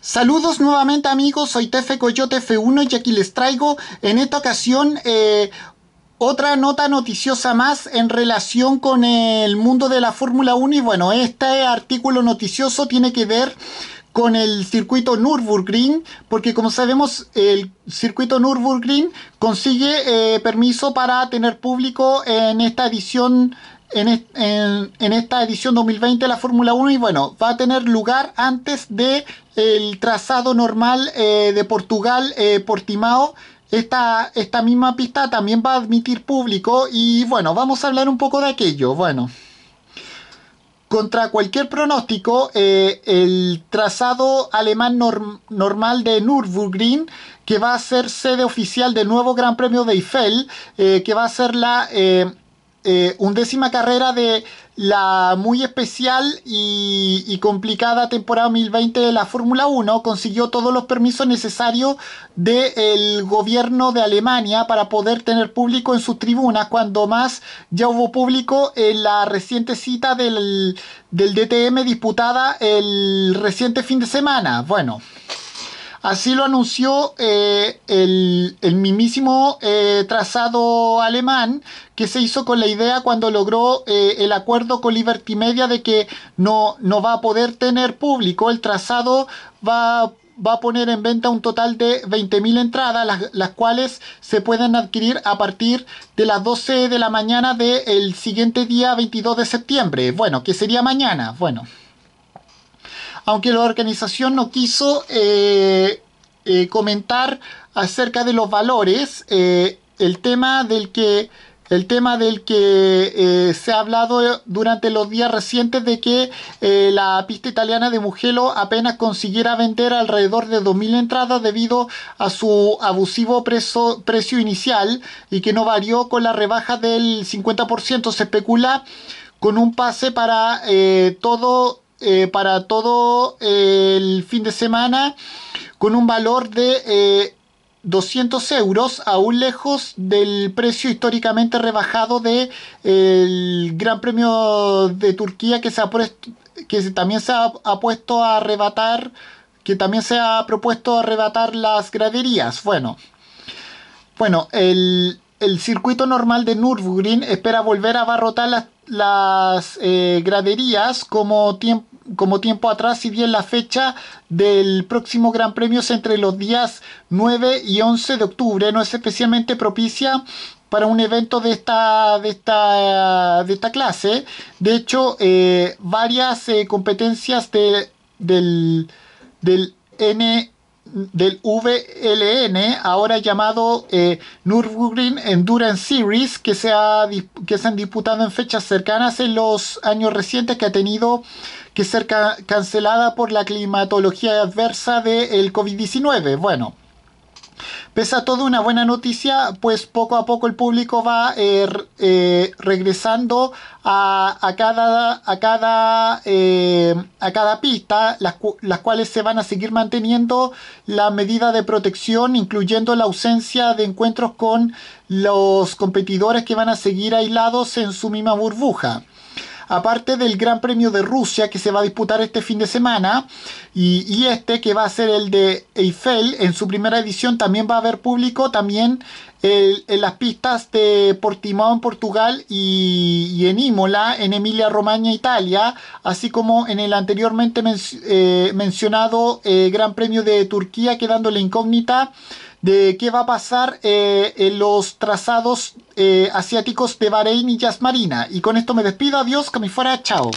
Saludos nuevamente amigos, soy Tefe Coyote F1 y aquí les traigo en esta ocasión eh, otra nota noticiosa más en relación con el mundo de la Fórmula 1 y bueno, este artículo noticioso tiene que ver con el circuito Nürburgring, porque como sabemos el circuito Nürburgring consigue eh, permiso para tener público en esta edición en, esta edición 2020 de la Fórmula 1 y bueno, va a tener lugar antes de el trazado normal eh, de Portugal eh, por Portimao. Esta, esta misma pista también va a admitir público y bueno, vamos a hablar un poco de aquello. Bueno contra cualquier pronóstico, eh, el trazado alemán normal de Nürburgring, que va a ser sede oficial del nuevo Gran Premio de Eiffel, eh, que va a ser la... Eh, eh, undécima carrera de la muy especial y, complicada temporada 2020 de la Fórmula 1. Consiguió todos los permisos necesarios del gobierno de Alemania para poder tener público en sus tribunas, cuando más ya hubo público en la reciente cita del, del DTM disputada el reciente fin de semana. Bueno. Así lo anunció eh, el, mismísimo eh, trazado alemán que se hizo con la idea cuando logró eh, el acuerdo con Liberty Media de que no, no va a poder tener público. El trazado va a poner en venta un total de 20.000 entradas, las, cuales se pueden adquirir a partir de las 12 de la mañana del siguiente día 22 de septiembre. Bueno, que sería mañana. Bueno aunque la organización no quiso eh, eh, comentar acerca de los valores, eh, el tema del que el tema del que se ha hablado durante los días recientes de que la pista italiana de Mugello apenas consiguiera vender alrededor de 2.000 entradas debido a su abusivo precio inicial y que no varió con la rebaja del 50%. Se especula con un pase para todo eh, para todo eh, el fin de semana con un valor de 200 eh, euros, aún lejos del precio históricamente rebajado del de, Gran Premio de Turquía que, se ha que también se ha, puesto a arrebatar, que también se ha propuesto arrebatar las graderías. Bueno, bueno el, el circuito normal de Nürburgring espera volver a barrotar las las eh, graderías como, como tiempo atrás, y bien la fecha del próximo Gran Premio es entre los días 9 y 11 de octubre, no es especialmente propicia para un evento de esta, de esta, de esta clase. De hecho, eh, varias eh, competencias de, del, del N del VLN, ahora llamado eh, Nürburgring Endurance Series, que se, ha, que se han disputado en fechas cercanas en los años recientes, que ha tenido que ser cancelada por la climatología adversa del COVID-19. Bueno. Pese a todo, una buena noticia, pues poco a poco el público va eh, eh, regresando a, cada, a, cada, eh, pista, las, cuales se van a seguir manteniendo la medida de protección, incluyendo la ausencia de encuentros con los competidores que van a seguir aislados en su misma burbuja aparte del Gran Premio de Rusia que se va a disputar este fin de semana y, este que va a ser el de Eiffel en su primera edición también va a haber público también en las pistas de Portimão en Portugal y, en Imola, en Emilia Romagna, Italia, así como en el anteriormente eh, mencionado eh, Gran Premio de Turquía, quedando la incógnita de qué va a pasar eh, en los trazados eh, asiáticos de Bahrein y Yasmarina. Y con esto me despido, adiós, que me fuera, chao.